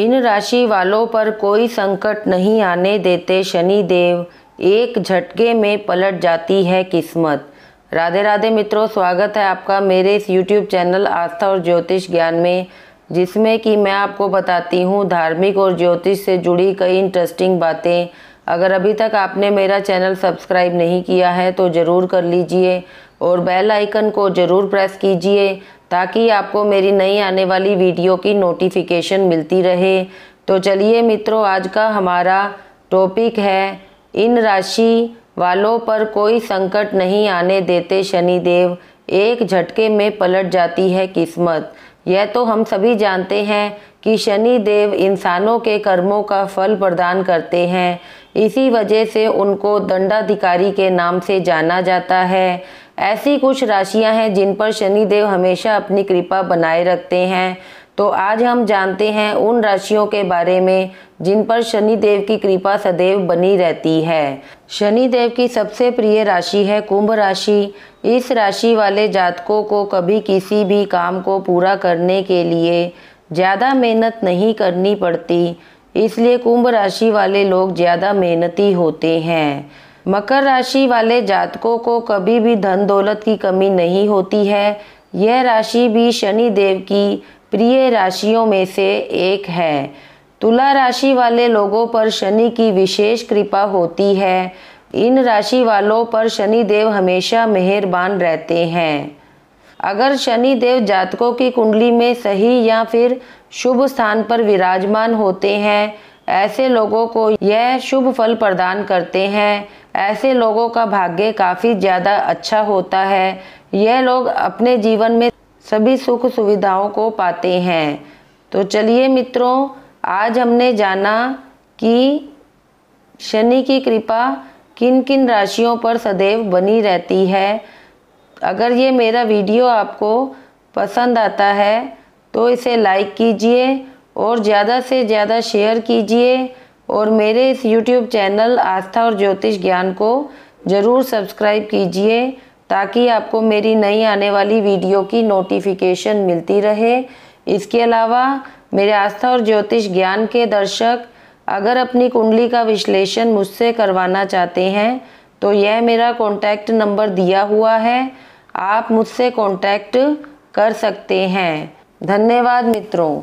इन राशि वालों पर कोई संकट नहीं आने देते शनि देव एक झटके में पलट जाती है किस्मत राधे राधे मित्रों स्वागत है आपका मेरे इस यूट्यूब चैनल आस्था और ज्योतिष ज्ञान में जिसमें कि मैं आपको बताती हूँ धार्मिक और ज्योतिष से जुड़ी कई इंटरेस्टिंग बातें अगर अभी तक आपने मेरा चैनल सब्सक्राइब नहीं किया है तो ज़रूर कर लीजिए और बेल आइकन को ज़रूर प्रेस कीजिए ताकि आपको मेरी नई आने वाली वीडियो की नोटिफिकेशन मिलती रहे तो चलिए मित्रों आज का हमारा टॉपिक है इन राशि वालों पर कोई संकट नहीं आने देते शनिदेव एक झटके में पलट जाती है किस्मत यह तो हम सभी जानते हैं कि शनि देव इंसानों के कर्मों का फल प्रदान करते हैं इसी वजह से उनको दंडाधिकारी के नाम से जाना जाता है ऐसी कुछ राशियां हैं जिन पर शनिदेव हमेशा अपनी कृपा बनाए रखते हैं तो आज हम जानते हैं उन राशियों के बारे में जिन पर शनि देव की कृपा सदैव बनी रहती है शनि देव की सबसे प्रिय राशि है कुंभ राशि इस राशि वाले जातकों को कभी किसी भी काम को पूरा करने के लिए ज़्यादा मेहनत नहीं करनी पड़ती इसलिए कुंभ राशि वाले लोग ज़्यादा मेहनती होते हैं मकर राशि वाले जातकों को कभी भी धन दौलत की कमी नहीं होती है यह राशि भी शनि देव की प्रिय राशियों में से एक है तुला राशि वाले लोगों पर शनि की विशेष कृपा होती है इन राशि वालों पर शनि देव हमेशा मेहरबान रहते हैं अगर शनि देव जातकों की कुंडली में सही या फिर शुभ स्थान पर विराजमान होते हैं ऐसे लोगों को यह शुभ फल प्रदान करते हैं ऐसे लोगों का भाग्य काफ़ी ज़्यादा अच्छा होता है यह लोग अपने जीवन में सभी सुख सुविधाओं को पाते हैं तो चलिए मित्रों आज हमने जाना कि शनि की कृपा किन किन राशियों पर सदैव बनी रहती है अगर ये मेरा वीडियो आपको पसंद आता है तो इसे लाइक कीजिए और ज़्यादा से ज़्यादा शेयर कीजिए और मेरे इस YouTube चैनल आस्था और ज्योतिष ज्ञान को ज़रूर सब्सक्राइब कीजिए ताकि आपको मेरी नई आने वाली वीडियो की नोटिफिकेशन मिलती रहे इसके अलावा मेरे आस्था और ज्योतिष ज्ञान के दर्शक अगर अपनी कुंडली का विश्लेषण मुझसे करवाना चाहते हैं तो यह मेरा कॉन्टैक्ट नंबर दिया हुआ है आप मुझसे कॉन्टैक्ट कर सकते हैं धन्यवाद मित्रों